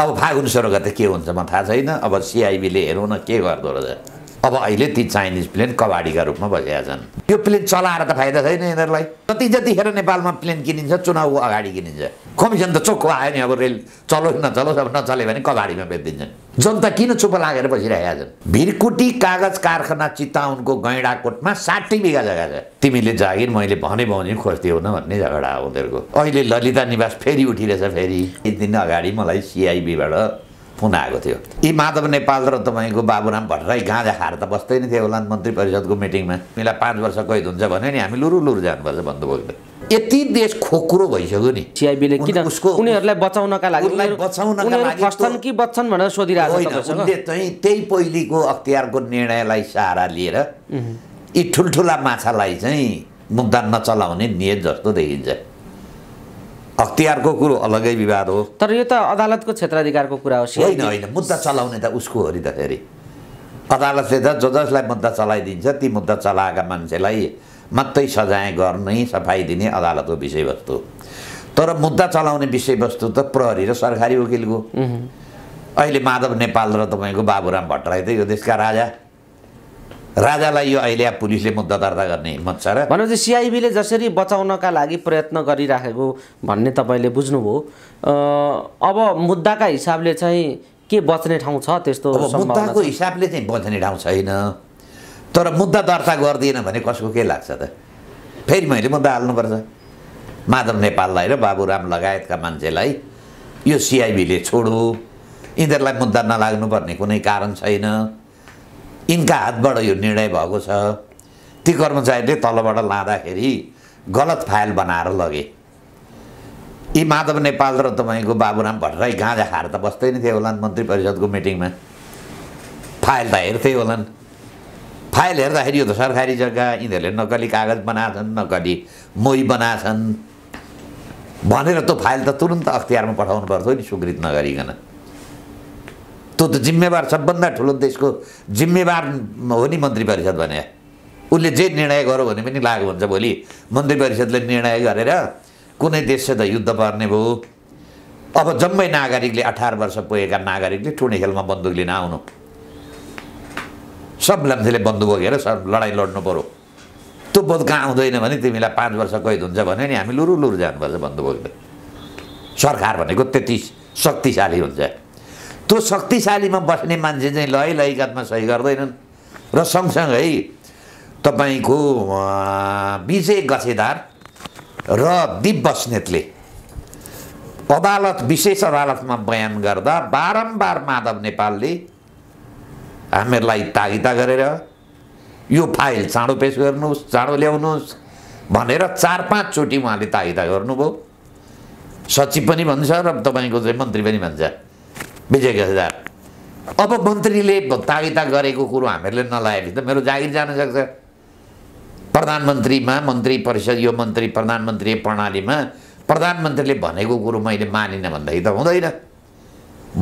अब फागुन अनुसार त के हुन्छ म थाहा छैन अब सिआइबीले हेरौँ न के गर्दो रहेछ अब अहिले ती चाइनिज प्लेन कबाडीका रूपमा बसेका छन् यो प्लेन चलाएर त फाइदा छैन यिनीहरूलाई जति जतिखेर नेपालमा प्लेन किनिन्छ चुनावको अगाडि किनिन्छ कमिसन त चोखो आयो नि अब रेल चलोस् नचलोस् अब नचल्यो भने कबाडीमा बेचिदिन्छन् जनता किन चुप लागेर बसिरहेका छन् भिरकुटी कागज कारखाना चिताउनको गैँडाकोटमा साठी बिघा जग्गा छ तिमीले जागिर मैले भने भने खोज्थ्यौ न भन्ने झगडा हो उनीहरूको अहिले ललिता निवास फेरि उठिरहेछ फेरि एक दिन अगाडि मलाई सिआइबीबाट हुन आएको थियो यी माधव नेपाल र तपाईँको बाबुराम भट्टराई गाँ खाएर त बस्दै नै थियो होला मन्त्री परिषदको मिटिङमा तिमीलाई पाँच वर्ष कैद हुन्छ भने नि हामी लुरु लुरु जानुपर्छ बन्दोबस्टले यति देश खोक्रो भइसक्यो नि सिआइबीले किन उसको उनीहरूलाई बचाउनका लागि बचाउनका कि बच्छन् भनेर सोधिरहेको चाहिँ त्यही पहिलेको अख्तियारको निर्णयलाई सहारा लिएर यी ठुल्ठुला माछालाई चाहिँ मुद्दा नचलाउने नियत जस्तो देखिन्छ अख्तियारको कुरो अलगै विवाद हो तर यो त अदालतको क्षेत्राधिकारको कुरा हो होइन होइन मुद्दा चलाउने त उसको हो नि त फेरि अदालतले त ज जसलाई मुद्दा चलाइदिन्छ ती मुद्दा चलाएका मान्छेलाई मात्रै सजाय गर्ने सफाइ दिने अदालतको विषयवस्तु तर मुद्दा चलाउने विषयवस्तु त प्रहरी र सरकारी वकिलको अहिले माधव नेपाल र तपाईँको बाबुराम भट्टराई त यो देशका राजा राजालाई यो अहिले पुलिसले मुद्दा दर्ता गर्ने हिम्मत छ र भनेपछि सिआइबीले जसरी बचाउनका लागि प्रयत्न गरिराखेको भन्ने तपाईँले बुझ्नुभयो अब मुद्दाका हिसाबले चाहिँ के बच्ने ठाउँ छ त्यस्तो मुद्दाको हिसाबले चाहिँ बच्ने ठाउँ छैन तर मुद्दा दर्ता गरिदिएन भने कसको के लाग्छ त फेरि मैले मुद्दा हाल्नुपर्छ माधव नेपाललाई र बाबुराम लगायतका मान्छेलाई यो सिआइबीले छोडो यिनीहरूलाई मुद्दा नलाग्नुपर्ने कुनै कारण छैन यिनका हातबाट यो निर्णय भएको छ ती कर्मचारीले तलबाट लाँदाखेरि गलत फाइल बनाएर लगे यी माधव नेपाल र तपाईँको बाबुराम भट्टराई गाँजा खाएर त बस्दै नै थिए होलान् मन्त्री परिषदको मिटिङमा फाइल त हेर्थे होलान् फाइल हेर्दाखेरि यो त सरकारी जग्गा यिनीहरूले नकली कागज बनाएछन् नकली मोही बनाएछन् भनेर त्यो फाइल त तुरन्त अख्तियारमा पठाउनु पर्थ्यो नि स्वीकृत नगरिकन त्यो त जिम्मेवार सबभन्दा ठुलो देशको जिम्मेवार हो नि मन्त्री परिषद भने उसले जे निर्णय गर्यो भने पनि लागु हुन्छ भोलि मन्त्री परिषदले निर्णय गरेर कुनै देशसित युद्ध पर्ने भयो अब जम्मै नागरिकले अठार वर्ष पुगेका नागरिकले ठुने खेलमा बन्दुक लिन आउनु सब मान्छेले बन्दुक बोकेर सब लडाइँ लड्नु पऱ्यो त्यो बोध कहाँ आउँदैन भने तिमीलाई पाँच वर्ष कैद हुन्छ भन्यो नि हामी लुरु लुरु जानुपर्छ बन्दुक बोक्दै सरकार भनेको त्यति शक्तिशाली हुन्छ त्यो शक्तिशालीमा बस्ने मान्छे चाहिँ लय लयिकातमा सही गर्दैनन् र सँगसँगै तपाईँको विजय गछेदार र दिप बस्नेतले अदालत विशेष अदालतमा बयान गर्दा बारम्बार माधव नेपालले हामीहरूलाई तागिता गरेर यो फाइल चाँडो पेस गर्नुहोस् चाँडो ल्याउनुहोस् भनेर चार पाँचचोटि उहाँले तागिता गर्नुभयो सचिव पनि भन्छ र तपाईँको चाहिँ मन्त्री पनि भन्छ विजय गजदार अब मन्त्रीले तागिता गरेको कुरो हामीहरूले नलाएपछि त मेरो जागिर जान सक्छ प्रधानमन्त्रीमा मन्त्री परिषद यो मन्त्री प्रधानमन्त्री प्रणालीमा प्रधानमन्त्रीले भनेको कुरो मैले मानिनँ भन्दाखेरि त हुँदैन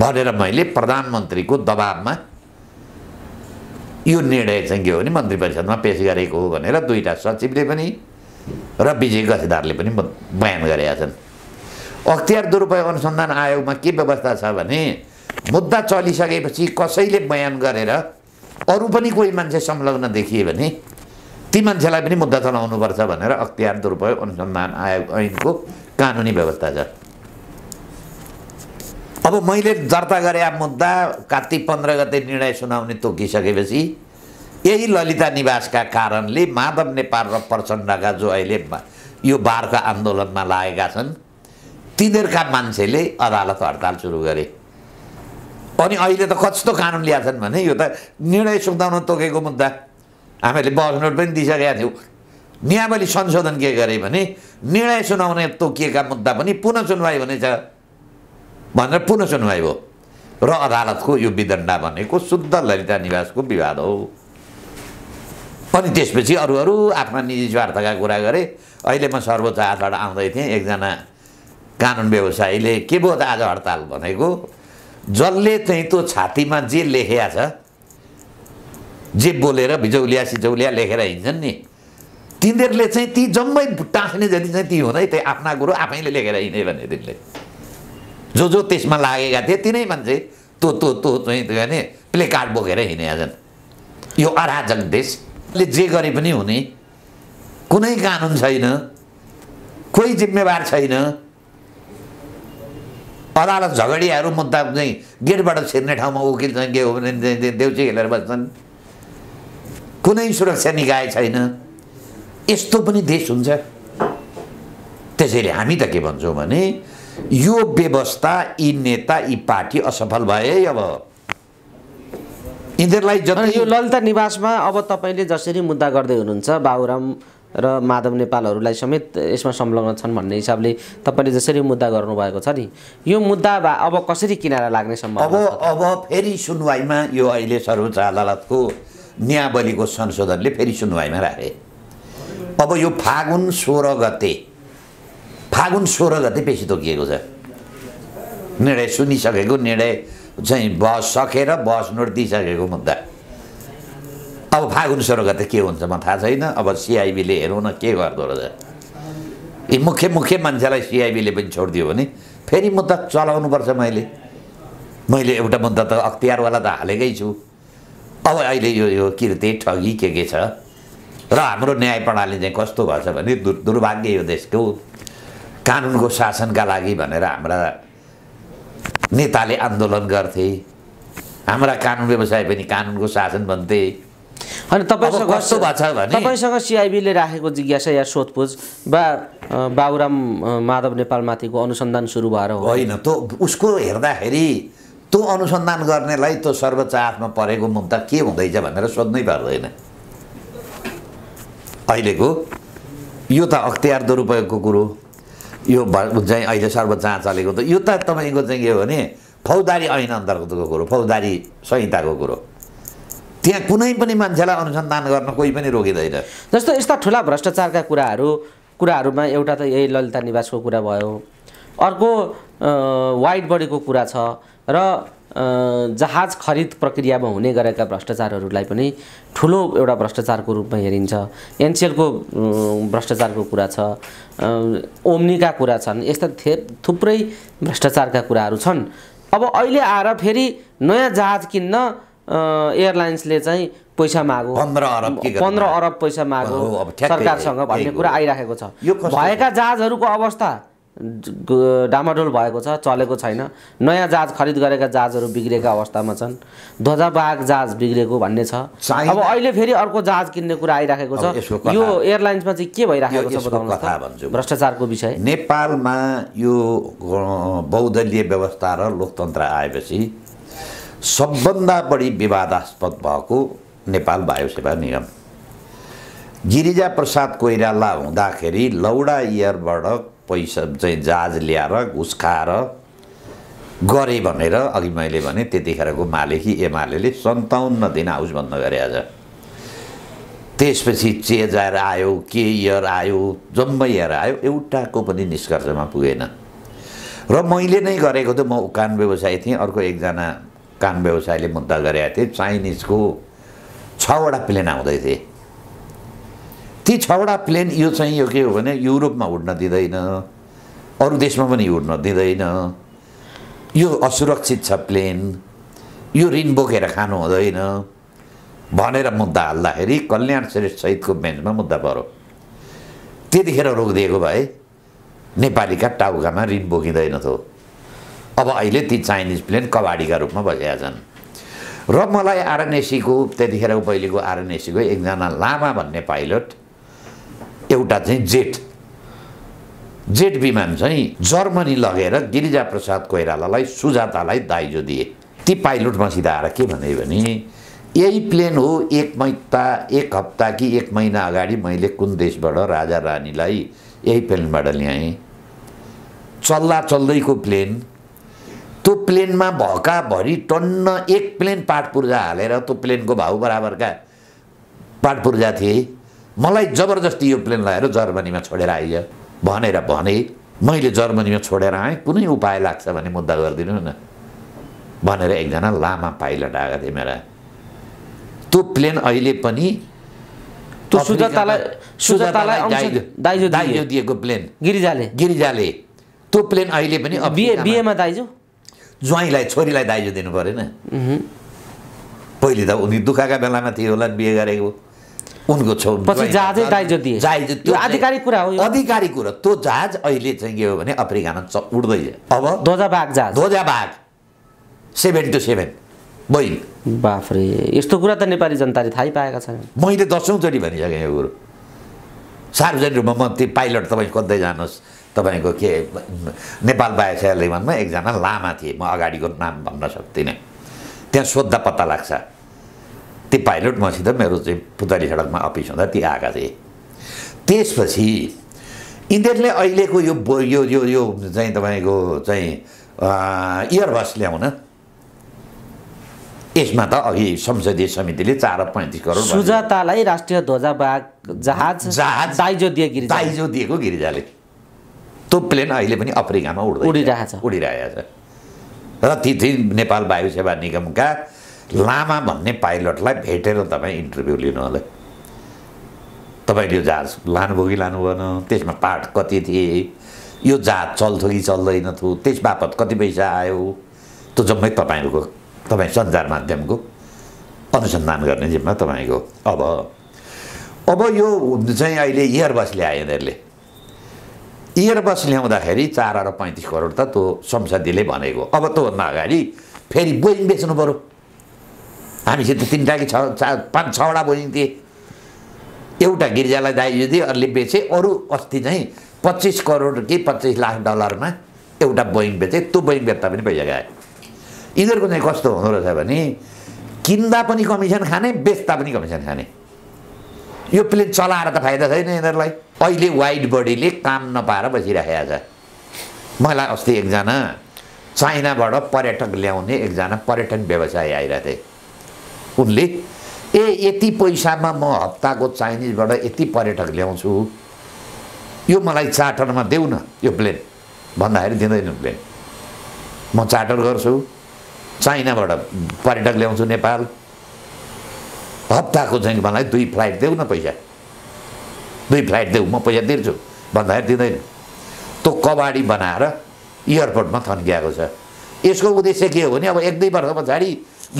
भनेर मैले प्रधानमन्त्रीको दबाबमा यो निर्णय चाहिँ के हो भने मन्त्री परिषदमा पेस गरेको हो भनेर दुईवटा सचिवले पनि र विजय गसेदारले पनि बयान गरेका छन् अख्तियार दुरुपयोग अनुसन्धान आयोगमा के व्यवस्था छ भने मुद्दा चलिसकेपछि कसैले बयान गरेर अरू पनि कोही मान्छे संलग्न देखिए भने ती मान्छेलाई पनि मुद्दा चलाउनुपर्छ भनेर अख्तियार दुरुपयोग अनुसन्धान आयोग ऐनको कानुनी व्यवस्था छ अब मैले दर्ता गरे मुद्दा कार्तिक पन्ध्र गते निर्णय सुनाउने तोकिसकेपछि यही ललिता निवासका कारणले माधव नेपाल र प्रचण्डका जो अहिले यो बारका आन्दोलनमा लागेका छन् तिनीहरूका मान्छेले अदालत हडताल सुरु गरे अनि अहिले त कस्तो कानुन ल्याएछन् भने यो त निर्णय सुनाउन तोकेको मुद्दा हामीले बहस पनि दिइसकेका थियौँ नियावली संशोधन के गरे भने निर्णय सुनाउने तोकिएका मुद्दा पनि पुनः सुनवाई हुनेछ भनेर पुनः सुनवाई हो र अदालतको यो विदण्डा भनेको शुद्ध ललिता निवासको विवाद हो अनि त्यसपछि अरू अरू आफ्ना निजी स्वार्थका कुरा गरे अहिले म सर्वोच्च अदालत आउँदै थिएँ एकजना कानुन व्यवसायीले के भयो त आज हडताल भनेको जसले चाहिँ त्यो छातीमा जे लेखिया छ जे बोलेर भिजौलिया सिजौलिया लेखेर हिँड्छन् नि तिनीहरूले चाहिँ ती जम्मै टाँस्ने जति चाहिँ ती हुँदै त्यही आफ्ना गुरु आफैले लेखेर हिँडे भने तिनले जो जो त्यसमा लागेका थिए तिनै मान्छे तो तो तो चाहिँ भने प्लेकार्ड बोकेर हिँडेका छन् यो अराजक देशले जे गरे पनि हुने कुनै कानुन छैन कोही जिम्मेवार छैन अदालत झगडियाहरू मुद्दा चाहिँ गेटबाट छिर्ने ठाउँमा वकिल चाहिँ के हो भने देउसी हेलेर बस्छन् कुनै सुरक्षा निकाय छैन यस्तो पनि देश हुन्छ त्यसैले हामी त के भन्छौँ भने यो व्यवस्था यी नेता यी पार्टी असफल भए अब यिनीहरूलाई जन यो ललिता निवासमा अब तपाईँले जसरी मुद्दा गर्दै हुनुहुन्छ बाबुराम र माधव नेपालहरूलाई समेत यसमा संलग्न छन् भन्ने हिसाबले तपाईँले जसरी मुद्दा गर्नुभएको छ नि यो मुद्दा अब कसरी किनारा लाग्ने सम्भव अब अब फेरि सुनवाईमा यो अहिले सर्वोच्च अदालतको न्यावलीको संशोधनले फेरि सुनवाईमा राखे अब यो फागुन सोह्र गते फागुन सोह्र गते पेसी तोकिएको छ निर्णय सुनिसकेको निर्णय चाहिँ बहस सकेर बहस नोट दिइसकेको मुद्दा अब फागुन सोह्र गते के हुन्छ म थाहा छैन अब सिआइबीले हेरौँ न के गर्दो रहेछ यी मुख्य मुख्य मान्छेलाई सिआइबीले पनि छोडिदियो भने फेरि मुद्दा चलाउनुपर्छ मैले मैले एउटा मुद्दा त अख्तियारवाला त हालेकै छु अब अहिले यो यो किर्ते ठगी के के छ र हाम्रो न्याय प्रणाली चाहिँ कस्तो भएछ भने दुर् दुर्भाग्य यो देशको कानुनको शासनका लागि भनेर हाम्रा नेताले आन्दोलन गर्थे हाम्रा कानुन व्यवसाय पनि कानुनको शासन भन्थे अनि तपाईँसँग कस्तो भएको छ भने तपाईँसँग सिआइबीले राखेको जिज्ञासा या सोधपुछ बा बाबुराम माधव नेपालमाथिको अनुसन्धान सुरु भएर होइन त्यो उसको हेर्दाखेरि त्यो अनुसन्धान गर्नेलाई त्यो सर्वोच्च आफ्नो परेको मुद्दा के हुँदैछ भनेर सोध्नै पर्दैन अहिलेको यो त अख्तियार दुरुपयोगको कुरो यो चाहिँ अहिले सर्वोच्च चलेको त यो त तपाईँको चाहिँ के हो भने फौजदारी ऐन अन्तर्गतको कुरो फौजदारी संहिताको कुरो त्यहाँ कुनै पनि मान्छेलाई अनुसन्धान गर्न कोही पनि रोकिँदैन जस्तो यस्ता ठुला भ्रष्टाचारका कुराहरू कुराहरूमा एउटा त यही ललिता निवासको कुरा भयो अर्को वाइट बडीको कुरा छ र जहाज खरिद प्रक्रियामा हुने गरेका भ्रष्टाचारहरूलाई पनि ठुलो एउटा भ्रष्टाचारको रूपमा हेरिन्छ एनसिएलको भ्रष्टाचारको कुरा छ ओम्नीका कुरा छन् यस्ता थे थुप्रै भ्रष्टाचारका कुराहरू छन् अब अहिले आएर फेरि नयाँ जहाज किन्न एयरलाइन्सले चाहिँ पैसा मागो पन्ध्र अरब पन्ध्र अरब पैसा मागो सरकारसँग भन्ने कुरा आइराखेको छ भएका जहाजहरूको अवस्था डामाडोल भएको छ चलेको छैन नयाँ जहाज खरिद गरेका जहाजहरू बिग्रेका अवस्थामा छन् ध्वजाबाग जहाज बिग्रेको भन्ने छ अब अहिले फेरि अर्को जहाज किन्ने कुरा आइराखेको छ यो एयरलाइन्समा चाहिँ के भइराखेको छ भ्रष्टाचारको विषय नेपालमा यो बहुदलीय व्यवस्था र लोकतन्त्र आएपछि सबभन्दा बढी विवादास्पद भएको नेपाल वायुसेवा निगम गिरिजा प्रसाद कोइराला हुँदाखेरि लौडा इयरबाट पैसा चाहिँ जहाज ल्याएर घुस खाएर गरेँ भनेर अघि मैले भने त्यतिखेरको मालेकी एमाले सन्ताउन्न दिन हाउस बन्द गरे आज त्यसपछि आएर आयो के इयर आयो जम्मै इयर आयो एउटाको पनि निष्कर्षमा पुगेन र मैले नै गरेको त म उकान व्यवसायी थिएँ अर्को एकजना कान व्यवसायले मुद्दा गरेका थिए चाइनिजको छवटा प्लेन आउँदै थिए ती छवटा प्लेन यो चाहिँ यो के हो भने युरोपमा उड्न दिँदैन अरू देशमा पनि उड्न दिँदैन यो असुरक्षित छ प्लेन यो ऋण बोकेर खानु हुँदैन भनेर मुद्दा हाल्दाखेरि कल्याण श्रेष्ठ सहितको बेन्चमा मुद्दा पऱ्यो त्यतिखेर रोकिदिएको भए नेपालीका टाउकामा ऋण बोकिँदैनथ्यो अब अहिले ती चाइनिज प्लेन कबाडीका रूपमा बसेका छन् र मलाई आरएनएसीको त्यतिखेर पहिलेको आरएनएसीको एकजना लामा भन्ने पाइलट एउटा चाहिँ जेट जेट विमान चाहिँ जर्मनी लगेर गिरिजा प्रसाद कोइरालालाई सुजातालाई दाइजो दिए ती पाइलटमा सिधा आएर के भने भने यही प्लेन हो एक महिता एक हप्ता कि एक महिना अगाडि मैले कुन देशबाट राजा रानीलाई यही प्लेनबाट ल्याएँ चल्दा चल्दैको प्लेन त्यो प्लेनमा भएकाभरि टन्न एक प्लेन पाठ पूर्जा हालेर त्यो प्लेनको भाउ बराबरका पाठ पूर्जा थिए मलाई जबरजस्ती यो प्लेन लगाएर जर्मनीमा छोडेर आइज भनेर भने मैले जर्मनीमा छोडेर आएँ कुनै उपाय लाग्छ भने मुद्दा गरिदिनु न भनेर एकजना लामा पाइलट आएको थिएँ मेरा त्यो प्लेन अहिले पनि दाइजो दिएको प्लेन गिरिजाले गिरिजाले त्यो प्लेन अहिले पनि बिएमा दाइजो ज्वाइँलाई छोरीलाई दाइजो दिनु परेन पहिले त उनी दुःखका बेलामा थियो होला बिहे गरेको उनको छो जहाज आधिकारिक कुरा हो आधिकारिक कुरा त्यो जहाज अहिले चाहिँ के हो भने अफ्रिकामा उड्दै अब ध्वजाबाग जहाज ध्वजाबाग सेभेन टु सेभेन बैल बाफ्रे यस्तो कुरा त नेपाली जनताले थाहै पाएका छैन मैले दसौँचोटि भनिसकेँ यो कुरो सार्वजनिक रूपमा म त्यो पाइलट तपाईँ खोज्दै जानुहोस् तपाईँको के नेपाल बायोसेलेभनमा एकजना लामा थिए म अगाडिको नाम भन्न सक्दिनँ त्यहाँ सोद्धा पत्ता लाग्छ ती पाइलट मसित मेरो चाहिँ पुतली सडकमा अफिस हुँदा ती आएका थिए त्यसपछि यिनीहरूले अहिलेको यो यो यो यो चाहिँ तपाईँको चाहिँ इयरबस ल्याउन यसमा त अघि संसदीय समितिले चार पैँतिस करोड सुजातालाई राष्ट्रिय बाघ जहाज जहाज दाइजो दिए गिरिजा दाइजो दिएको गिरिजाले त्यो प्लेन अहिले पनि अफ्रिकामा उड्दै उडिरहेछ उडिरहेछ र तिथि नेपाल वायु सेवा निगमका लामा भन्ने पाइलटलाई भेटेर तपाईँ इन्टरभ्यू लिनु होला तपाईँले यो जहाज लानुभयो कि लानु भएन त्यसमा पाठ कति थिए यो जहाज चल्थ्यो कि चल्दैन थियो त्यस बापत कति पैसा आयो त्यो जम्मै तपाईँहरूको तपाईँ सञ्चार माध्यमको अनुसन्धान गर्ने जिम्मा तपाईँको अब अब यो चाहिँ अहिले इयरबस ल्याए यिनीहरूले इयरबस ल्याउँदाखेरि चार अरब पैँतिस करोड त त्यो संसदीयले भनेको अब त्योभन्दा अगाडि फेरि बोइङ बेच्नु पऱ्यो हामीसित तिनवटा कि छ चार पाँच छवटा बोइङ थिए एउटा गिर्जालाई दाइजो दिए अरूले बेचे अरू अस्ति चाहिँ पच्चिस करोड कि पच्चिस लाख डलरमा एउटा बोइङ बेचेँ त्यो बोइङ बेच्दा पनि पैसा गए यिनीहरूको चाहिँ कस्तो हुँदो रहेछ भने किन्दा पनि कमिसन खाने बेच्दा पनि कमिसन खाने यो प्लेन चलाएर त फाइदा छैन यिनीहरूलाई अहिले वाइड बडीले काम नपाएर बसिराखेको छ मलाई अस्ति एकजना चाइनाबाट पर्यटक ल्याउने एकजना पर्यटन व्यवसायी आइरहेको थिए उनले ए यति पैसामा म हप्ताको चाइनिजबाट यति पर्यटक ल्याउँछु यो मलाई चार्टरमा देऊ न यो प्लेन भन्दाखेरि दिँदैन प्लेन म चार्टर गर्छु चाइनाबाट पर्यटक ल्याउँछु नेपाल हप्ताको चाहिँ मलाई दुई फ्लाइट देऊ न पैसा दुई फ्लाइट देऊ म पैसा तिर्छु भन्दाखेरि दिँदैन त्यो कबाडी बनाएर एयरपोर्टमा थन्क्याएको छ यसको उद्देश्य के हो भने अब एक दुई वर्ष पछाडि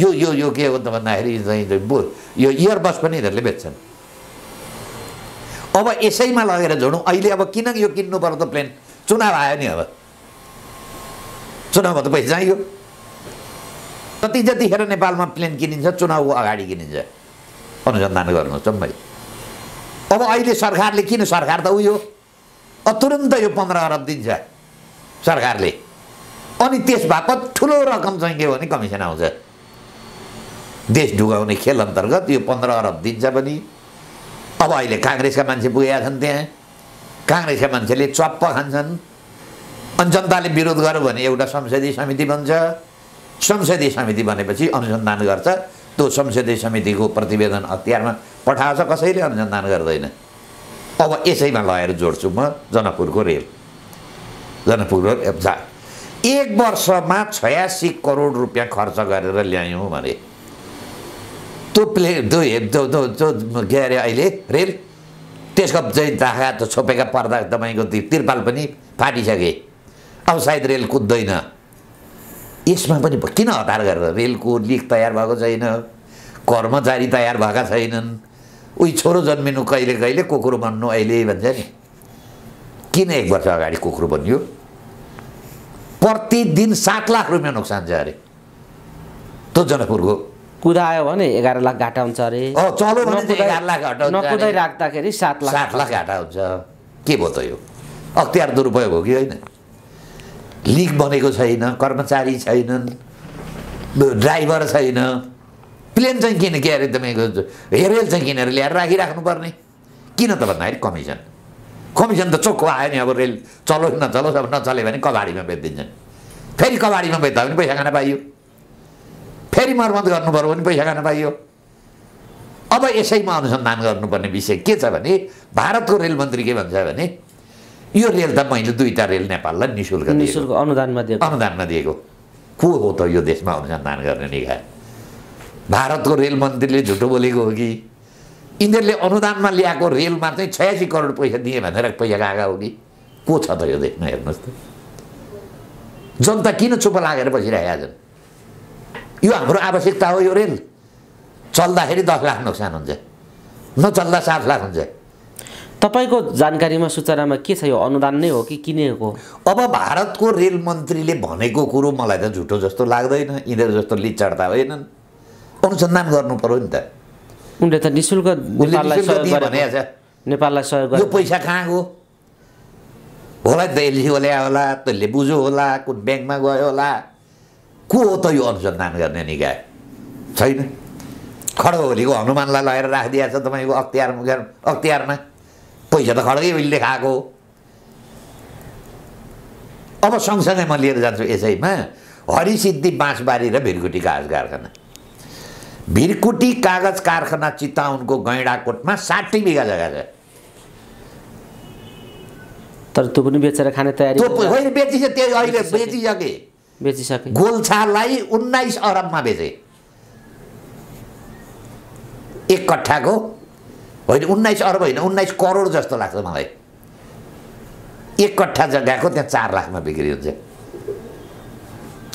यो यो यो के हो त भन्दाखेरि चाहिँ बो यो इयरबस पनि यिनीहरूले बेच्छन् अब यसैमा लगेर जोडौँ अहिले अब किन यो किन्नु पर्यो त प्लेन चुनाव आयो नि अब चुनावमा त पैसा चाहियो जति जतिखेर नेपालमा प्लेन किनिन्छ चुनावको अगाडि किनिन्छ अनुसन्धान गर्नुहोस् जम्मै अब अहिले सरकारले किन सरकार त उयो तुरन्त यो पन्ध्र अरब दिन्छ सरकारले अनि त्यस बापत ठुलो रकम चाहिँ के हो भने कमिसन आउँछ देश डुगाउने खेल अन्तर्गत यो पन्ध्र अरब दिन्छ पनि अब अहिले काङ्ग्रेसका मान्छे पुगेका छन् त्यहाँ काङ्ग्रेसका मान्छेले चप्प खान्छन् अनि जनताले विरोध गर्यो भने एउटा संसदीय समिति बन्छ संसदीय समिति बनेपछि अनुसन्धान गर्छ त्यो संसदीय समितिको प्रतिवेदन हतियारमा पठाएछ कसैले अनुसन्धान गर्दैन अब यसैमा लगाएर जोड्छु म जनकपुरको रेल जनकपुरको एप्जा एक वर्षमा छयासी करोड रुपियाँ खर्च गरेर ल्यायौँ भने त्यो प्ले त्यो त्यो त्यो के अरे अहिले रेल त्यसको चाहिँ दाखा छोपेका पर्दा तपाईँको तिरपाल पनि फाटिसके अब सायद रेल कुद्दैन यसमा पनि किन हतार गरेर रेलको लिख तयार भएको छैन कर्मचारी तयार भएका छैनन् उही छोरो जन्मिनु कहिले कहिले कुकुर बन्नु अहिले भन्छ नि किन एक वर्ष अगाडि कुकुर बनियो प्रतिदिन सात लाख रुपियाँ नोक्सान छ अरे त्यो जनकपुरको कुदायो भने एघार लाख घाटा हुन्छ अरे चलो भने एघार लाख घाटा नकुदाइ राख्दाखेरि सात लाख सात लाख घाटा हुन्छ के भयो त यो अख्तियार दुरुपयोग हो कि होइन लिग बनेको छैन कर्मचारी छैनन् ड्राइभर छैन प्लेन चाहिँ किन के अरे तपाईँको एयरवेल चाहिँ किनेर ल्याएर राखिराख्नुपर्ने किन त भन्दाखेरि कमिसन कमिसन त चोखो आयो नि अब रेल चलोस् नचलोस् अब नचल्यो भने कबाडीमा बेचिदिन्छन् फेरि कबाडीमा बेच्दा पनि पैसा खान पाइयो फेरि मर्मत गर्नु पऱ्यो भने पैसा खान पाइयो अब यसैमा अनुसन्धान गर्नुपर्ने विषय के छ भने भारतको रेल मन्त्री के भन्छ भने यो रेल त मैले दुईवटा रेल नेपाललाई नि शुल्क अनुदानमा दिएको अनुदानमा दिएको को हो त यो देशमा अनुसन्धान गर्ने निकाय भारतको रेल मन्त्रीले झुटो बोलेको हो कि यिनीहरूले अनुदानमा ल्याएको रेलमा चाहिँ छयासी करोड पैसा दिएँ भनेर पैसा गएको हो कि को छ त यो देशमा हेर्नुहोस् त जनता किन चुप लागेर बसिरहेका छन् यो हाम्रो आवश्यकता हो यो रेल चल्दाखेरि दस लाख नोक्सान हुन्छ नचल्दा सात लाख हुन्छ तपाईँको जानकारीमा सूचनामा के छ यो अनुदान नै हो कि किनेको अब भारतको रेल मन्त्रीले भनेको कुरो मलाई त झुटो जस्तो लाग्दैन यिनीहरू जस्तो लिचडता होइनन् अनुसन्धान गर्नु पर्यो नि त उनले त नि शुल्क नेपाललाई सहयोग यो पैसा कहाँ गयो होला त त होला तैँले बुझो होला कुन ब्याङ्कमा गयो होला को हो त यो अनुसन्धान गर्ने निकाय छैन खडो होलीको हनुमानलाई लगाएर राखिदिएको छ तपाईँको अख्तियार अख्तियारमा पैसा त खड्कै उहिले खाएको अब सँगसँगै म लिएर जान्छु यसैमा हरिसिद्धि बाँसबारी र भिरकुटी कागज कारखाना भिरकुटी कागज कारखाना चिताउनको गैँडाकोटमा साठी बिघा जग्गा छ तर त्यो पनि बेचेर खाने तयारी होइन बेचिसके अहिले बेचिसके बेचिसके गोल्छालाई उन्नाइस अरबमा बेचे एक कट्ठाको होइन उन्नाइस अर्ब होइन उन्नाइस करोड जस्तो लाग्छ मलाई एक कट्ठा जग्गाको त्यहाँ चार लाखमा बिक्री हुन्छ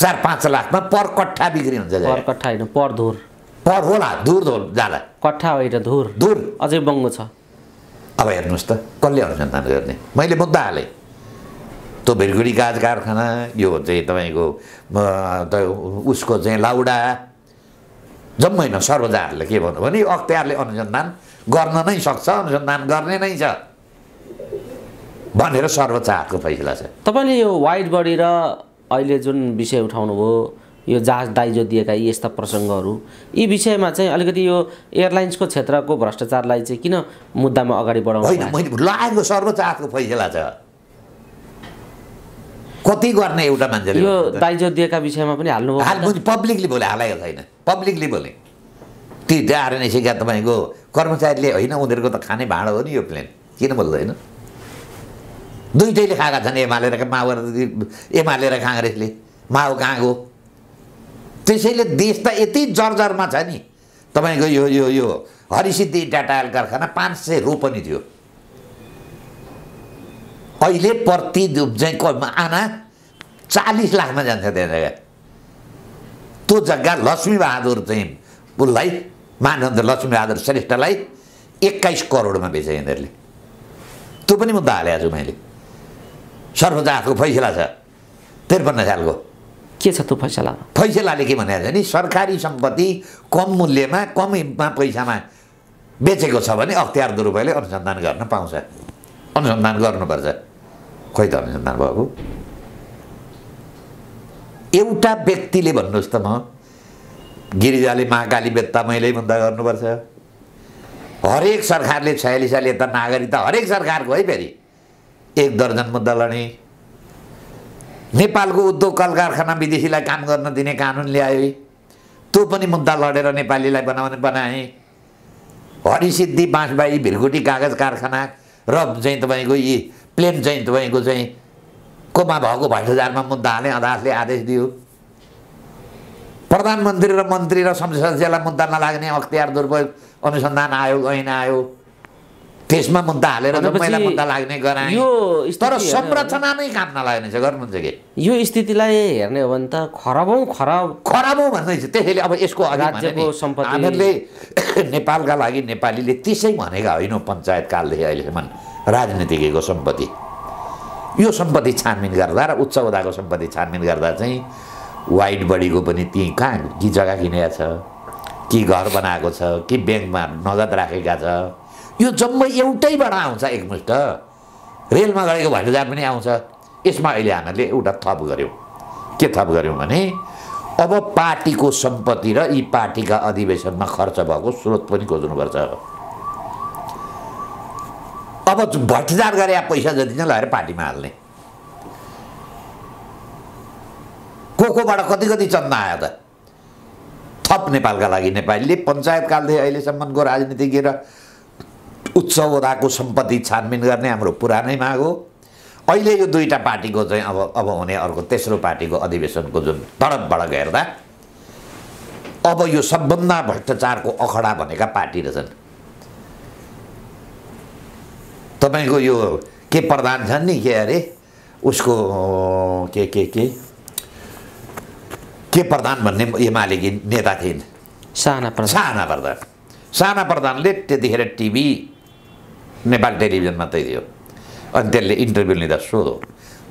चार पाँच लाखमा पर कट्ठा बिक्री हुन्छ पर कट्ठा होइन पर धुर पर होला धुर धुर जाला कट्ठा होइन धुर धुर अझै महँगो छ अब हेर्नुहोस् त कसले अनुसन्धान गर्ने मैले मुद्दा हालेँ त्यो भिरगुडी गाज कारखाना यो चाहिँ तपाईँको उसको चाहिँ लाउडा होइन सर्वदाहरूले के भन्नु भने अख्तियारले अनुसन्धान गर्न नै सक्छ अनुसन्धान गर्ने नै छ भनेर सर्वोच्चको फैसला छ तपाईँले यो वाइट बडी र अहिले जुन विषय उठाउनुभयो यो जहाज दाइजो दिएका यी यस्ता प्रसङ्गहरू यी विषयमा चाहिँ अलिकति यो एयरलाइन्सको क्षेत्रको भ्रष्टाचारलाई चाहिँ किन मुद्दामा अगाडि बढाउनु होइन मैले लागेको सर्वोच्चको फैसला छ कति गर्ने एउटा मान्छेले यो दाइजो दिएका विषयमा पनि हाल्नु हाल्नु पब्लिकले बोले हालेको छैन पब्लिकले बोले ती सिका तपाईँको कर्मचारीले होइन उनीहरूको त खाने भाँडो हो नि यो प्लेन किन बोल्दैन दुइटैले खाएका छन् एमाले र माओवादी एमाले र काङ्ग्रेसले माओ कहाँ गयो त्यसैले देश त यति जर्जरमा छ नि तपाईँको यो यो यो हरिसिद्धि टाटा कारखाना पाँच सय रोपनी थियो अहिले प्रति चाहिँ आना चालिस लाखमा जान्छ त्यहाँ जग्गा त्यो जग्गा लक्ष्मीबहादुर चाहिँ उसलाई मानन्द लक्ष्मीबहादुर श्रेष्ठलाई एक्काइस करोडमा बेचे यिनीहरूले त्यो पनि मुद्दा हालेको छु मैले सर्वजातको फैसला छ त्रिपन्न सालको के छ त्यो फैसला फैसलाले के भनेको छ नि सरकारी सम्पत्ति कम मूल्यमा कममा पैसामा बेचेको छ भने अख्तियार दुरुपयोगले अनुसन्धान गर्न पाउँछ अनुसन्धान गर्नुपर्छ खोइ त अनुसन्धान भएको एउटा व्यक्तिले भन्नुहोस् त म गिरिजाले महाकाली बेत्ता मैले भन्दा गर्नुपर्छ हरेक सरकारले छयालिस साल यता नागरिकता हरेक सरकारको है फेरि एक दर्जन मुद्दा लड्ने नेपालको उद्योग कल कारखाना विदेशीलाई काम गर्न दिने कानुन ल्याए त्यो पनि मुद्दा लडेर नेपालीलाई बनाउने बनाएँ हरिसिद्धि बाँसबाई भिरगुटी कागज कारखाना र चाहिँ तपाईँको यी प्लेन चाहिँ तपाईँको चाहिँ कोमा भएको भ्रष्टाचारमा मुद्दा हाले अदालतले आदेश दियो प्रधानमन्त्री र मन्त्री र संसद सदस्यलाई मुद्दा नलाग्ने अख्तियार दुर्पयोग अनुसन्धान आयोग ऐन आयो त्यसमा मुद्दा हालेर पहिला मुद्दा लाग्ने गराए यो तर संरचना नै काम नलाग्ने छ गर्नुहुन्छ कि यो स्थितिलाई हेर्ने हो भने त खराबौँ खराब खराबौँ भन्दैछ त्यसैले अब यसको हामीहरूले नेपालका लागि नेपालीले त्यसै भनेका होइनौँ पञ्चायत कालदेखि अहिलेसम्म राजनीतिज्ञको सम्पत्ति यो सम्पत्ति छानबिन गर्दा र उच्च उदाको सम्पत्ति छानबिन गर्दा चाहिँ वाइट बडीको पनि ती कहाँ कि जग्गा किनेको छ कि घर बनाएको छ कि ब्याङ्कमा नगद राखेका छ यो जम्मै एउटैबाट आउँछ एकमुष्ट रेलमा गएको भन्डार पनि आउँछ यसमा अहिले हामीले एउटा थप गऱ्यौँ के थप गऱ्यौँ भने अब पार्टीको सम्पत्ति र यी पार्टीका अधिवेशनमा खर्च भएको स्रोत पनि खोज्नुपर्छ अब भ्रष्टाचार गरे पैसा जति चाहिँ लगेर पार्टीमा हाल्ने को कोबाट कति कति चन्दा आयो त थप नेपालका लागि नेपालीले पञ्चायतकालदेखि अहिलेसम्मको राजनीतिज्ञ र उच्च ओदाको सम्पत्ति छानबिन गर्ने हाम्रो पुरानै माग हो अहिले यो दुईवटा पार्टीको चाहिँ अब अब हुने अर्को तेस्रो पार्टीको अधिवेशनको जुन तडपबाट हेर्दा अब यो सबभन्दा भ्रष्टाचारको अखडा भनेका पार्टी रहेछन् तपाईँको यो के प्रधान छन् नि के अरे उसको के के के के प्रधान भन्ने एमालेकी नेता थिइन् साना प्रधान साना प्रधान साना प्रधानले त्यतिखेर टिभी नेपाल टेलिभिजन मात्रै दियो अनि त्यसले इन्टरभ्यू लिँदा सोधो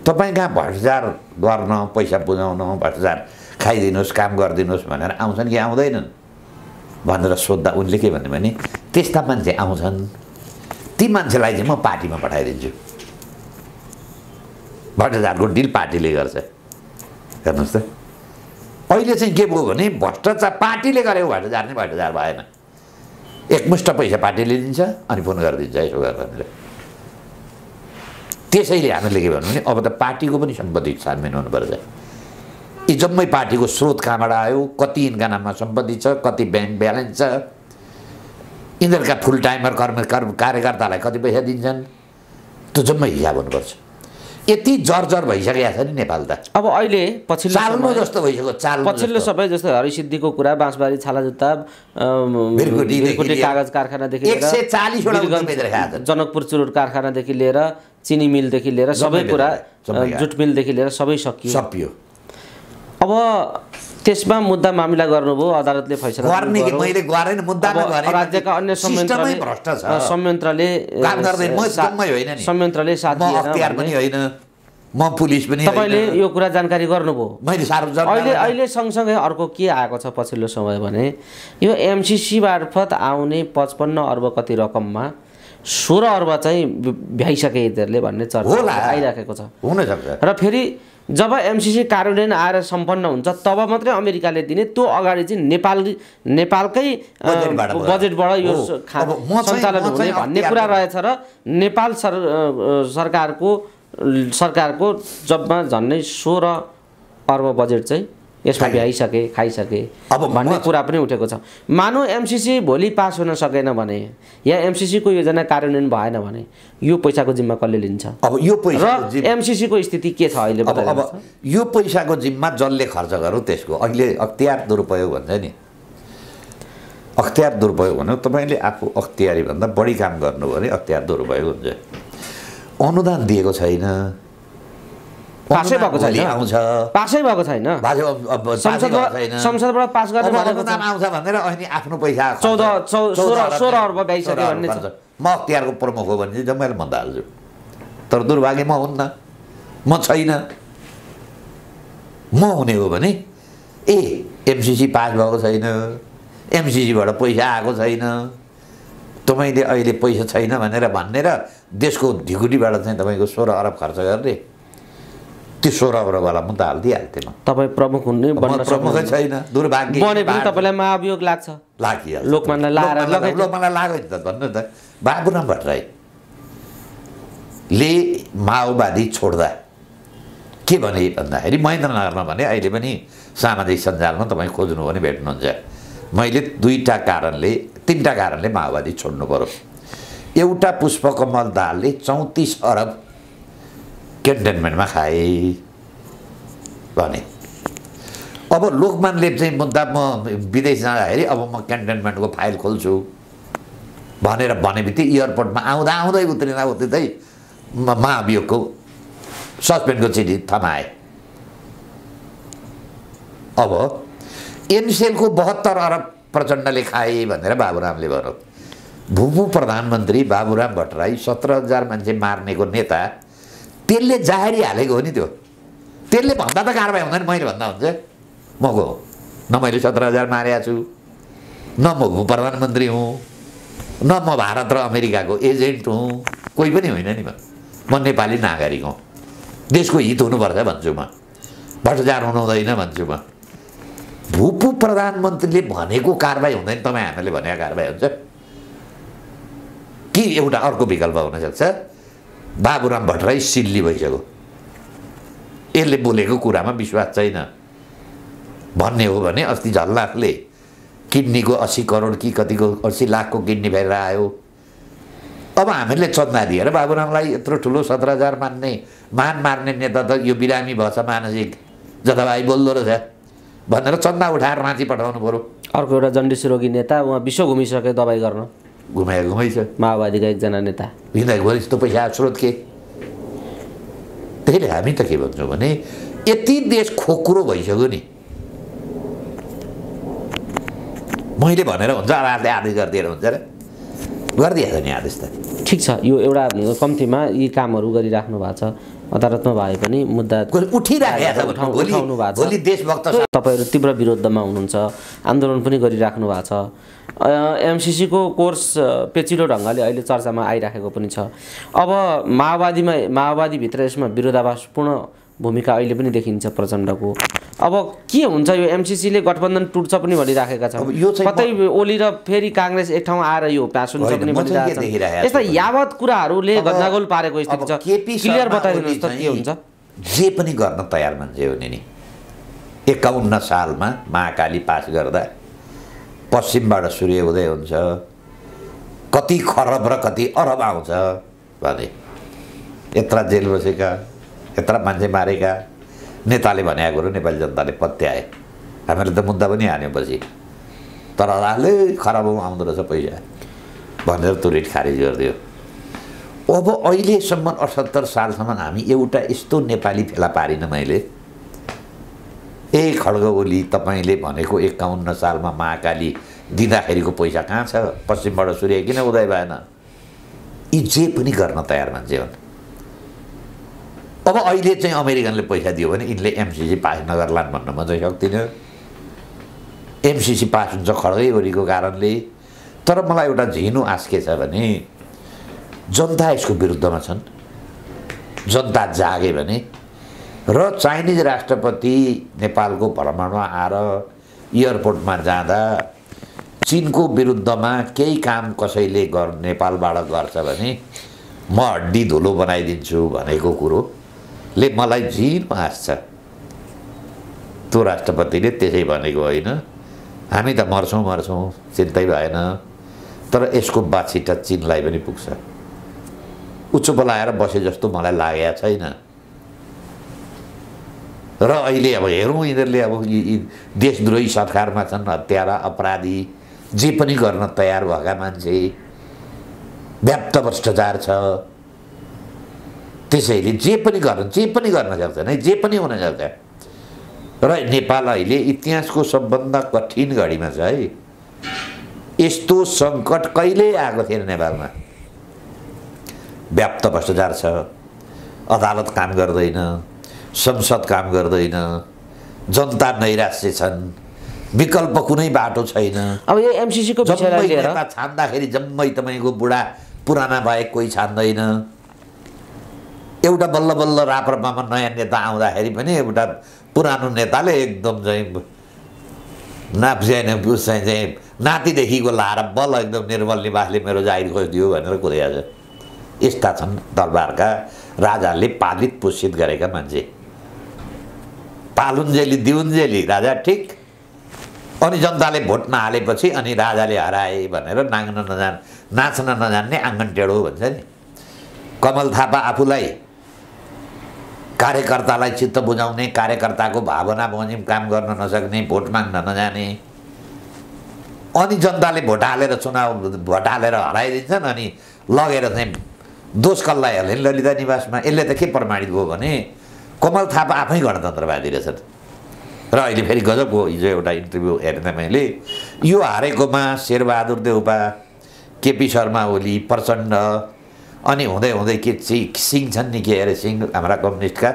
तपाईँ कहाँ भ्रष्टाचार गर्न पैसा बुझाउन भ्रष्टाचार खाइदिनुहोस् काम गरिदिनुहोस् भनेर आउँछन् कि आउँदैनन् भनेर सोद्धा उनले के भन्यो भने त्यस्ता मान्छे आउँछन् ती मान्छेलाई चाहिँ म पार्टीमा पठाइदिन्छु भ्रष्टाचारको डिल पार्टीले गर्छ हेर्नुहोस् त अहिले चाहिँ के भयो भने भ्रष्टाचार पार्टीले गरेको भ्रष्टाचार नै भ्रष्टाचार भएन एकमुष्ट पैसा पार्टीले दिन्छ अनि फोन गरिदिन्छ यसो गरेर त्यसैले हामीले के भन्नु भने अब त पार्टीको पनि सम्पत्ति छानबिन हुनुपर्छ यी जम्मै पार्टीको स्रोत कहाँबाट आयो कति यिनका नाममा सम्पत्ति छ कति ब्याङ्क ब्यालेन्स छ यिनीहरूका फुल टाइमर कर्म कर्म कार्यकर्तालाई कति पैसा दिन्छन् त्यो जम्मै हिसाब हुनुपर्छ यति जर्जर भइसकेको छ नि नेपाल त अब अहिले पछिल्लो जस्तो भइसक्यो चाल पछिल्लो सबै जस्तो हरिसिद्धिको कुरा बाँसबारी छाला जुत्ता कागज कारखानादेखि जनकपुर चुरुट कारखानादेखि लिएर चिनी मिलदेखि लिएर सबै कुरा जुट मिलदेखि लिएर सबै सकियो सकियो अब त्यसमा मुद्दा मामिला गर्नुभयो अदालतले फैसला गर्ने मैले गरेन मुद्दा राज्यका अन्य संयन्त्रले संयन्त्रले साथ होइन म पुलिस पनि तपाईँले यो कुरा जानकारी गर्नुभयो मैले अहिले अहिले सँगसँगै अर्को के आएको छ पछिल्लो समय भने यो एमसिसी मार्फत आउने पचपन्न अर्ब कति रकममा सोह्र अर्ब चाहिँ भ्याइसके यिनीहरूले भन्ने चर्चा आइराखेको छ हुनसक्छ र फेरि जब एमसिसी कार्यान्वयन आएर सम्पन्न हुन्छ तब मात्रै अमेरिकाले दिने त्यो अगाडि चाहिँ नेपाल नेपालकै बजेटबाट यो सञ्चालन हुने भन्ने कुरा रहेछ र नेपाल सर सरकारको सरकारको जबमा झन्डै सोह्र अर्ब बजेट चाहिँ यसमा भ्याइसके खाइसके अब भन्ने कुरा पनि उठेको छ मानौ एमसिसी भोलि पास हुन सकेन भने या एमसिसीको योजना कार्यान्वयन भएन भने यो पैसाको जिम्मा कसले लिन्छ अब यो पैसा एमसिसीको स्थिति के छ अहिले अब यो पैसाको जिम्मा जसले खर्च गरौँ त्यसको अहिले अख्तियार दुरुपयोग भन्छ नि अख्तियार दुरुपयोग भन्नु तपाईँले आफू अख्तियारीभन्दा बढी काम गर्नुभयो भने अख्तियार दुरुपयोग हुन्छ अनुदान दिएको छैन पासै भएको छैन आउँछ पासै भएको छैन संसदबाट पास गर्ने आउँछ भनेर अहिले आफ्नो पैसा चौध सोह्र अर्ब भ्याइसक्यो भन्ने म अख्तियारको प्रमुख हो भने चाहिँ मैले भन्दाहाल्छु तर दुर्भाग्य म हुन्न म छैन म हुने हो भने ए एमसिसी पास भएको छैन एमसिसीबाट पैसा आएको छैन तपाईँले अहिले पैसा छैन भनेर भन्ने र देशको ढिकुटीबाट चाहिँ तपाईँको सोह्र अरब खर्च गर्ने त्यो सोह्र अरबवाला म त हालिदिइहाल्थेँ म तपाईँ प्रमुख हुने प्रमुखै छैन दुर्भाग्य बने पनि तपाईँलाई महाभियोग लाग्छ लागिहाल्छ लोकमानलाई लोकमानलाई लाग्यो नि त भन्नु त बाबुराम भट्टराईले माओवादी छोड्दा के भने भन्दाखेरि महेन्द्रनगरमा भने अहिले पनि सामाजिक सञ्जालमा तपाईँ खोज्नु भने भेट्नुहुन्छ मैले दुईवटा कारणले तिनवटा कारणले माओवादी छोड्नु पऱ्यो एउटा पुष्पकमल दालले चौतिस अरब क्यान्टोनमेन्टमा खाए भने अब लोकमानले चाहिँ मुद्दा म विदेश जाँदाखेरि अब म क्यान्टोनमेन्टको फाइल खोल्छु भनेर भने बित्तिकै एयरपोर्टमा आउँदा आउँदै उत्रिँदा उत्रिँदै महाभियोगको सस्पेन्डको चिठी थमाए अब एनसेलको बहत्तर अरब प्रचण्डले खाए भनेर बाबुरामले भन्यो भूमु प्रधानमन्त्री बाबुराम भट्टराई सत्र हजार मान्छे मार्नेको नेता त्यसले जाहेरी हालेको हो नि त्यो त्यसले भन्दा त कारबाही हुँदैन मैले भन्दा हुन्छ म को न मैले सत्र हजार मारेको छु न म प्रधानमन्त्री हुँ न म भारत र अमेरिकाको एजेन्ट हुँ कोही पनि होइन नि म म नेपाली नागरिक हुँ देशको हित हुनुपर्छ भन्छु म भ्रष्टाचार हुनु हुँदैन भन्छु म भूपु प्रधानमन्त्रीले भनेको कारबाही हुँदैन तपाईँ हामीले भनेको कारबाही हुन्छ कि एउटा अर्को विकल्प हुनसक्छ बाबुराम भट्टराई सिल्ली भइसक्यो यसले बोलेको कुरामा विश्वास छैन भन्ने हो भने अस्ति झल्लाखले किडनीको अस्सी करोड कि कतिको अस्सी लाखको किडनी भएर आयो अब हामीले चन्दा दिएर बाबुरामलाई यत्रो ठुलो सत्र हजार मान्ने मान मार्ने नेता त यो बिरामी भएछ मानसिक जथाभाइ बोल्दो रहेछ भनेर चन्दा उठाएर माथि पठाउनु पऱ्यो अर्को एउटा जन्डिस रोगी नेता उहाँ विश्व घुमिसके दबाई गर्न घुमाए घुमाइ छ माओवादीका एकजना नेता हिँड्दाघुमाइ यस्तो पैसा स्रोत के त्यही हामी त के भन्छौँ भने यति देश खोक्रो भइसक्यो नि मैले भनेर हुन्छ अर्काले आदेश गरिदिएर हुन्छ र गरिदिएको नि आदेश त ठिक छ यो एउटा कम्तीमा यी कामहरू गरिराख्नु भएको छ अदालतमा भए पनि मुद्दा उठाउनु भएको छ तपाईँहरू तीव्र विरोधमा हुनुहुन्छ आन्दोलन पनि गरिराख्नु भएको छ एमसिसीको कोर्स पेचिलो ढङ्गले अहिले चर्चामा आइराखेको पनि छ अब माओवादीमा माओवादीभित्र यसमा विरोधाभासपूर्ण भूमिका अहिले पनि देखिन्छ प्रचण्डको अब के हुन्छ यो एमसिसीले गठबन्धन टुट्छ पनि भनिराखेका छन् कतै ओली र फेरि काङ्ग्रेस एक ठाउँ आएर यो प्यास हुन्छ पनि यस्ता यावत कुराहरूले गन्जागोल पारेको स्थिति छ क्लियर बताइदिनुहोस् त के हुन्छ जे पनि गर्न तयार मान्छे हो नि एकाउन्न सालमा महाकाली पास गर्दा पश्चिमबाट सूर्य उदय हुन्छ कति खरब र कति अरब आउँछ भने यत्र जेल बसेका यत्र मान्छे मारेका नेताले भनेको कुरो नेपाली जनताले पत्याए हामीहरूले त मुद्दा पनि हान्यौँ तर आलै खराब आउँदो रहेछ पैसा भनेर त्यो खारेज गरिदियो अब अहिलेसम्म अठहत्तर सालसम्म हामी एउटा यस्तो नेपाली फेला पारिनँ मैले ए खड्ग ओली तपाईँले भनेको एकाउन्न सालमा महाकाली दिँदाखेरिको पैसा कहाँ छ पश्चिमबाट सूर्य किन उदय भएन यी जे पनि गर्न तयार मान्छे हुन् अब अहिले चाहिँ अमेरिकनले पैसा दियो भने यिनले एमसिसी पास नगर्लान् भन्न म चाहिँ सक्दिनँ एमसिसी पास हुन्छ खड्गै ओलीको कारणले तर मलाई एउटा झिनो आश के छ भने जनता यसको विरुद्धमा छन् जनता जागे भने र चाइनिज राष्ट्रपति नेपालको भ्रमणमा आएर एयरपोर्टमा जाँदा चिनको विरुद्धमा केही काम कसैले गर् नेपालबाट गर्छ भने म हड्डी धुलो बनाइदिन्छु भनेको कुरोले मलाई झिन हाँस्छ त्यो राष्ट्रपतिले त्यसै भनेको होइन हामी त मर्छौँ मर्छौँ चिन्तै भएन तर यसको बाछिटा चिनलाई पनि पुग्छ उच्च बोलाएर बसे जस्तो मलाई लागेको छैन र अहिले अब हेरौँ यिनीहरूले अब यी देशद्रोही सरकारमा छन् हत्यारा अपराधी जे पनि गर्न तयार भएका मान्छे व्याप्त भ्रष्टाचार छ त्यसैले जे पनि गर्न जे पनि गर्न सक्छ है जे पनि हुन सक्छ र नेपाल अहिले इतिहासको सबभन्दा कठिन घडीमा छ है यस्तो सङ्कट कहिले आएको थिएन नेपालमा व्याप्त भ्रष्टाचार छ अदालत काम गर्दैन संसद काम गर्दैन जनता नैराश्य छन् विकल्प कुनै बाटो छैन अब यो एमसिसीको छान्दाखेरि जम्मै तपाईँको बुढा पुराना भए कोही छान्दैन एउटा बल्ल बल्ल राप्रपामा नयाँ नेता आउँदाखेरि पनि एउटा पुरानो नेताले एकदम चाहिँ नाप्स्याएन बुझ्छाइ चाहिँ नातिदेखिको लाएर बल्ल एकदम निर्मल निवासले मेरो जाहिर खोजिदियो भनेर कुरा छ यस्ता छन् दरबारका राजाले पालित पोषित गरेका मान्छे पालुन्जेली दिउन्जेली राजा ठिक अनि जनताले भोट नहालेपछि अनि राजाले हराए भनेर नाग्न नजान नाच्न नजान्ने आँगन टेढो भन्छ नि कमल थापा आफूलाई कार्यकर्तालाई चित्त बुझाउने कार्यकर्ताको भावना बमोजिम काम गर्न नसक्ने भोट माग्न नजाने अनि जनताले भोट हालेर चुनाव भोट हालेर हराइदिन्छन् अनि लगेर चाहिँ दोष कसलाई हाल्ने ललिता निवासमा यसले त के प्रमाणित भयो भने कमल थापा आफै गणतन्त्रवादी रहेछन् र अहिले फेरि गजबको हिजो एउटा इन्टरभ्यू हेरेँ मैले यो हारेकोमा शेरबहादुर देउपा केपी शर्मा ओली प्रचण्ड अनि हुँदै हुँदै के सिंह छन् नि के अरे सिंह हाम्रा कम्युनिस्टका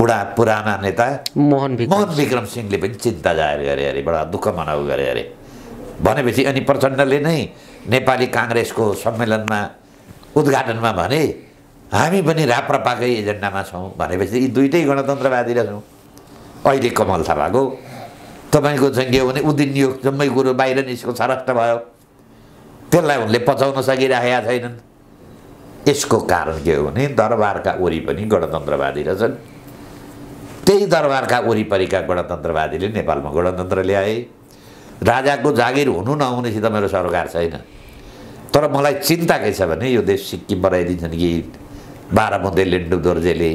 बुढा पुराना नेता मोहन मोहन विक्रम सिंहले पनि चिन्ता जाहेर गरे अरे बडा दुःख मनाउ गरे अरे भनेपछि अनि प्रचण्डले नै नेपाली काङ्ग्रेसको सम्मेलनमा उद्घाटनमा भने हामी पनि राप्रपाकै एजेन्डामा छौँ भनेपछि यी दुइटै गणतन्त्रवादी र अहिले कमल थापाको तपाईँको चाहिँ के हो भने उदिन यो जम्मै कुरो बाहिर निस्को छरष्ट भयो त्यसलाई उनले पचाउन सकिराखेका छैनन् यसको कारण के हो भने दरबारका वरिपरि गणतन्त्रवादी रहेछन् त्यही दरबारका वरिपरिका गणतन्त्रवादीले नेपालमा गणतन्त्र ल्याए राजाको जागिर हुनु नहुनेसित मेरो सरकार छैन तर मलाई चिन्ता के छ भने यो देश सिक्किम बनाइदिन्छन् कि बाह्र बुँदे लिन्डु दोर्जेले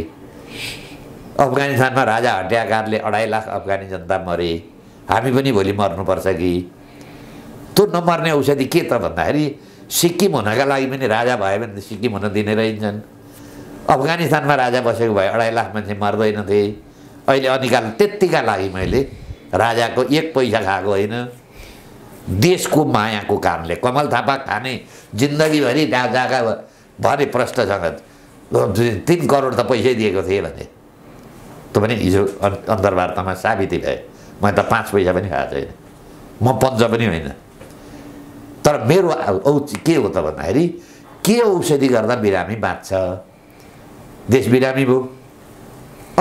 अफगानिस्तानमा राजा हत्याकारले अढाई लाख अफगानी जनता मरे हामी पनि भोलि मर्नुपर्छ कि त्यो नमर्ने औषधि के त भन्दाखेरि सिक्किम हुनका लागि पनि राजा भयो भने सिक्किम हुन दिने रहन्छन् अफगानिस्तानमा राजा बसेको भए अढाई लाख मान्छे मर्दैनथे अहिले अनिकाल त्यत्तिका लागि मैले राजाको एक पैसा खाएको होइन देशको मायाको कारणले कमल थापा खाने जिन्दगीभरि राजाका भने प्रश्नसँग तिन करोड त पैसै दिएको थिएँ भने त पनि हिजो अन्तर्वार्तामा साबिती भए मैले त पाँच पैसा पनि खाएको छैन म पञ्च पनि होइन तर मेरो औ के हो त भन्दाखेरि के औषधि गर्दा बिरामी बाँच्छ देश बिरामी भयो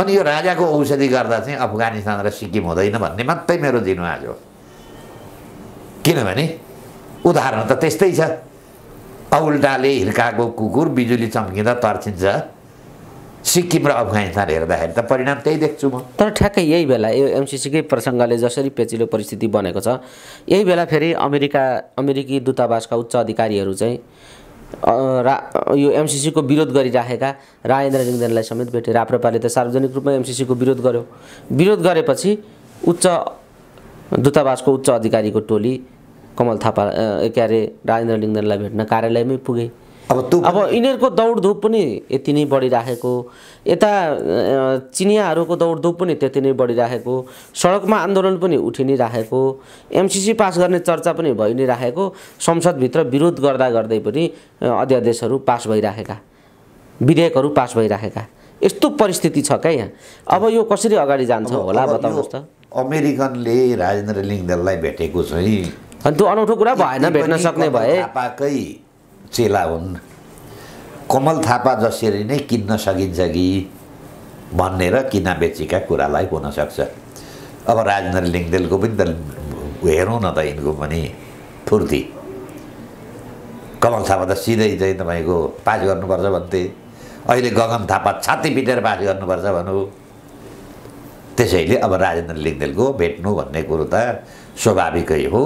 अनि यो राजाको औषधि गर्दा चाहिँ अफगानिस्तान र सिक्किम हुँदैन भन्ने मात्रै मेरो दिनु आज हो किनभने उदाहरण त त्यस्तै छ औल्टाले हिर्काएको कुकुर बिजुली चम्किँदा तर्सिन्छ सिक्किम र अफगानिस्तान हेर्दाखेरि त परिणाम त्यही देख्छु म तर ठ्याक्कै यही बेला यो एमसिसीकै प्रसङ्गले जसरी पेचिलो परिस्थिति बनेको छ यही बेला फेरि अमेरिका अमेरिकी दूतावासका उच्च अधिकारीहरू चाहिँ रा यो एमसिसीको विरोध गरिराखेका राजेन्द्र रिङ्गदेनलाई समेत भेटे राप्रपाले त सार्वजनिक रूपमा एमसिसीको विरोध गर्यो विरोध गरेपछि उच्च दूतावासको उच्च अधिकारीको टोली कमल थापा के अरे राजेन्द्र लिङ्गनलाई भेट्न कार्यालयमै पुगे अब त्यो अब यिनीहरूको दौडधुप पनि यति नै बढिराखेको यता चिनियाहरूको दौडधुप पनि त्यति नै बढिराखेको सडकमा आन्दोलन पनि उठि नै राखेको एमसिसी पास गर्ने चर्चा पनि भइ नै राखेको संसदभित्र विरोध गर्दा गर्दै पनि अध्यादेशहरू पास भइराखेका विधेयकहरू पास भइराखेका यस्तो परिस्थिति छ क्या यहाँ अब यो कसरी अगाडि जान्छ होला बताउनुहोस् त अमेरिकनले राजेन्द्र लिङ्गदेललाई भेटेको चाहिँ अनि त्यो अनौठो कुरा भएन भेट्न सक्ने भए थापाकै चेला हुन् कमल थापा जसरी नै किन्न सकिन्छ कि भनेर बेचेका कुरालाई हुनसक्छ अब राजेन्द्र लिङ्गदेलको पनि त हेरौँ न त यिनको पनि फुर्ती कमल थापा त सिधै चाहिँ तपाईँको पास गर्नुपर्छ भन्थे अहिले गगन थापा छाती पिटेर पास गर्नुपर्छ भनौँ त्यसैले अब राजेन्द्र लिङ्गदेलको भेट्नु भन्ने कुरो त स्वाभाविकै हो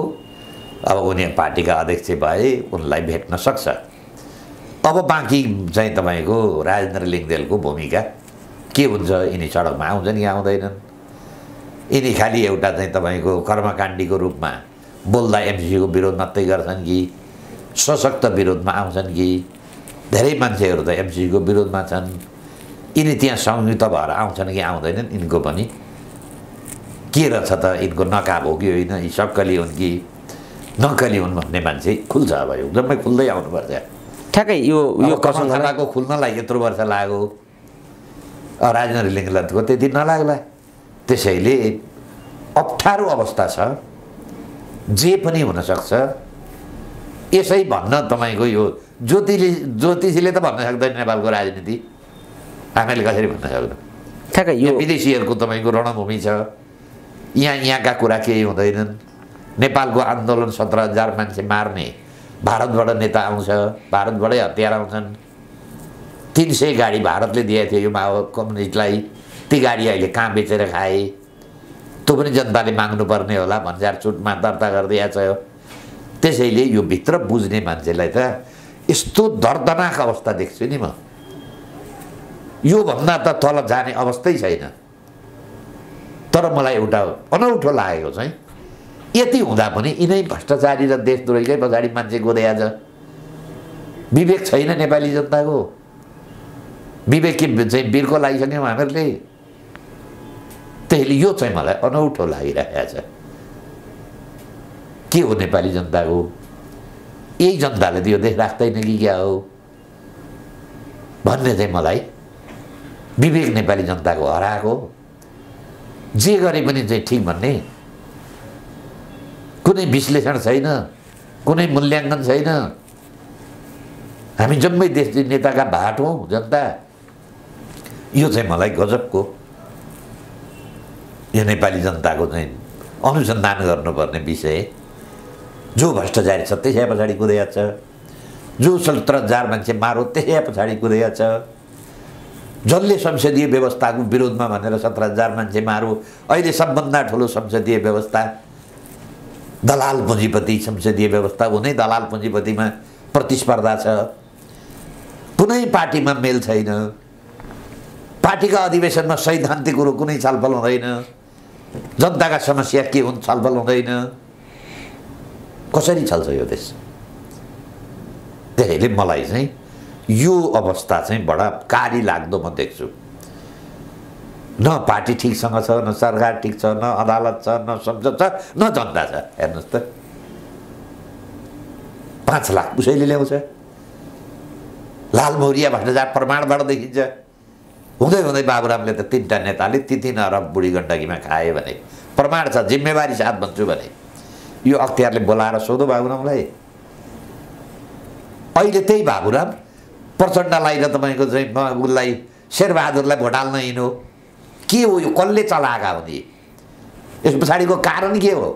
अब उनी पार्टीका अध्यक्ष भए उनलाई भेट्न सक्छ अब बाँकी चाहिँ तपाईँको राजेन्द्र लिङ्गदेलको भूमिका के हुन्छ यिनी सडकमा आउँछन् कि आउँदैनन् यिनी खालि एउटा चाहिँ तपाईँको कर्मकाण्डीको रूपमा बोल्दा एमसिसीको विरोध मात्रै गर्छन् कि सशक्त विरोधमा आउँछन् कि धेरै मान्छेहरू त एमसिसीको विरोधमा छन् यिनी त्यहाँ संयुक्त भएर आउँछन् कि आउँदैनन् यिनको पनि के रहेछ त यिनको नकाब हो कि होइन यी सक्कली हुन् कि नक्कली हुन् भन्ने मान्छे खुल्छ अब यो जम्मै खुल्दै आउनुपर्छ ठ्याक्कै यो यो कसङको खुल्नलाई यत्रो वर्ष लाग्यो राजेन्द्र लिङ्गलाको त्यति नलाग्ला त्यसैले अप्ठ्यारो अवस्था छ जे पनि हुनसक्छ यसै भन्न तपाईँको यो ज्योतिषी ज्योतिषीले त भन्न सक्दैन नेपालको राजनीति हामीले कसरी भन्न सक्दैन ठ्याक्कै यो विदेशीहरूको तपाईँको रणभूमि छ यहाँ यहाँका कुरा केही हुँदैनन् नेपालको आन्दोलन सत्र हजार मान्छे मार्ने भारतबाट नेता आउँछ भारतबाटै हतियार आउँछन् तिन सय गाडी भारतले दिएको थियो यो माओ कम्युनिस्टलाई ती गाडी अहिले कहाँ बेचेर खाए त्यो पनि जनताले माग्नुपर्ने होला भन्सार छुटमा दर्ता गरिदिएको छ त्यसैले यो भित्र बुझ्ने मान्छेलाई त यस्तो दर्दनाक अवस्था देख्छु नि म योभन्दा त तल जाने अवस्थै छैन तर मलाई एउटा अनौठो लागेको चाहिँ यति हुँदा पनि यिनै भ्रष्टाचारी र देशद्रोहीकै पछाडि मान्छे गोदे आज विवेक छैन नेपाली जनताको विवेक के चाहिँ बिर्को लागिसक्यौँ हामीहरूले त्यसैले यो चाहिँ मलाई अनौठो लागिरहेको छ के हो नेपाली जनताको यही जनताले त यो देश राख्दैन कि क्या हो भन्ने चाहिँ मलाई विवेक नेपाली जनताको हराएको जे गरे पनि चाहिँ ठिक भन्ने कुनै विश्लेषण छैन कुनै मूल्याङ्कन छैन हामी जम्मै देश नेताका भाट हौँ जनता यो चाहिँ मलाई गजबको यो नेपाली जनताको चाहिँ अनुसन्धान गर्नुपर्ने विषय जो भ्रष्टाचारी छ त्यसै पछाडि कुदिया छ जो सत्र हजार मान्छे मारो त्यसै पछाडि कुदिया छ जसले संसदीय व्यवस्थाको विरोधमा भनेर सत्र हजार मान्छे मारो अहिले सबभन्दा ठुलो संसदीय व्यवस्था दलाल पुँजीपति संसदीय व्यवस्था हुनै दलाल पुँजीपतिमा प्रतिस्पर्धा छ कुनै पार्टीमा मेल छैन पार्टीका अधिवेशनमा सैद्धान्तिक कुरो कुनै छलफल हुँदैन जनताका समस्या के हुन् छलफल हुँदैन कसरी चल्छ यो देश त्यसैले मलाई चाहिँ यो अवस्था चाहिँ बडा कारी लाग्दो म देख्छु न पार्टी ठिकसँग छ न सरकार ठिक छ न अदालत छ न संसद छ न जनता छ हेर्नुहोस् त पाँच लाख उसैले ल्याउँछ लालमौरिया भ्रष्टाचार प्रमाणबाट देखिन्छ हुँदै हुँदै बाबुरामले त तिनवटा नेताले ती तिन अरब बुढी गण्डकीमा खाए भने प्रमाण छ जिम्मेवारी साथ भन्छु भने यो अख्तियारले बोलाएर सोधो बाबुरामलाई अहिले त्यही बाबुराम प्रचण्डलाई र तपाईँको चाहिँ उसलाई शेरबहादुरलाई भोट हाल्न हिँड्नु के हो यो कसले चलाएका हो नि यस पछाडिको कारण के हो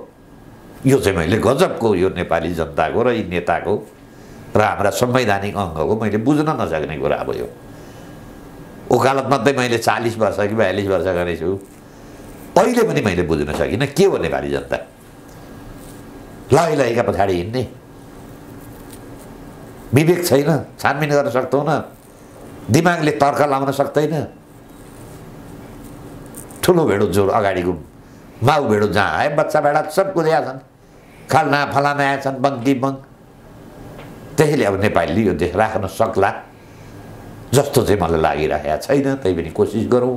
यो चाहिँ मैले गजबको यो नेपाली जनताको र यी नेताको र हाम्रा संवैधानिक अङ्गको मैले बुझ्न नसक्ने कुरा अब यो ओकालत मात्रै मैले चालिस वर्ष कि बयालिस वर्ष गरेछु अहिले पनि मैले बुझ्न सकिनँ के हो नेपाली जनता लैका पछाडि हिँड्ने विवेक छैन छानबिन गर्न सक्दैन दिमागले तर्क लाउन सक्दैन ठुलो भेडो जोर अगाडिको माउ भेडो जहाँ आए बच्चा भेडा सब कुदिया छन् खालना फलाना छन् बङ्की बङ्क त्यसैले अब नेपालीले यो देश राख्न सक्ला जस्तो चाहिँ मलाई लागिरहेको छैन त्यही पनि कोसिस गरौँ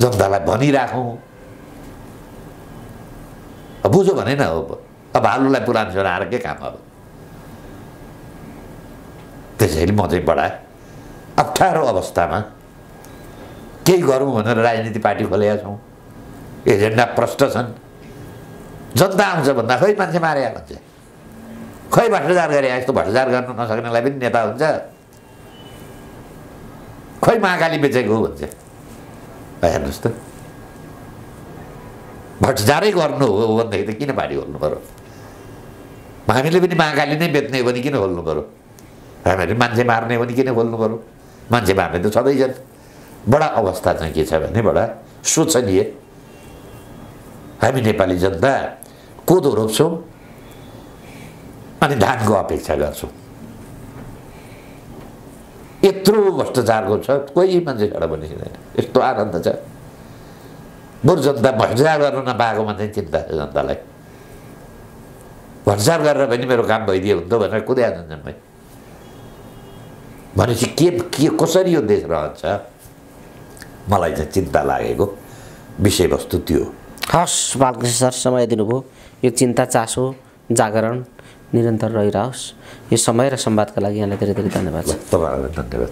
जनतालाई भनिराखौँ बुझो भने न हो अब आलुलाई पुरानो छोरा आएर के काम अब त्यसैले म चाहिँ बडा अप्ठ्यारो अवस्थामा केही गरौँ भनेर राजनीति पार्टी खोलेका छौँ एजेन्डा प्रष्ट छन् जनता आउँछ भन्दा खै मान्छे मारे भन्छ खै भ्रष्टाचार गरे यस्तो भ्रष्टाचार गर्नु नसक्नेलाई पनि नेता हुन्छ खै महाकाली बेचेको हो भन्छ हेर्नुहोस् त भ्रष्टाचारै गर्नु हो भनेदेखि त किन पार्टी खोल्नु पऱ्यो हामीले पनि महाकाली नै बेच्ने हो भने किन खोल्नु पऱ्यो हामीहरू मान्छे मार्ने हो भने किन खोल्नु पऱ्यो मान्छे मार्ने त छँदैछन् बडा अवस्था चाहिँ के छ भने बडा शोचनीय हामी नेपाली जनता कोदो रोप्छौँ अनि धानको अपेक्षा गर्छौँ यत्रो भ्रष्टाचारको छ कोही मान्छे खडा छैन यस्तो आनन्द छ बरु जनता भ्रष्टाचार गर्न नपाएको मान्छे चिन्ता छ जनतालाई भन्सार गरेर पनि मेरो काम भइदियो हुन्थ्यो भनेर कुद्या जन्मै भनेपछि के के कसरी यो देश रहन्छ मलाई चाहिँ चिन्ता लागेको विषयवस्तु त्यो हस् बालकृष्ण सर समय दिनुभयो यो चिन्ता चासो जागरण निरन्तर रहिरहोस् यो समय र संवादका लागि यहाँलाई धेरै धेरै धन्यवाद तपाईँहरूलाई धन्यवाद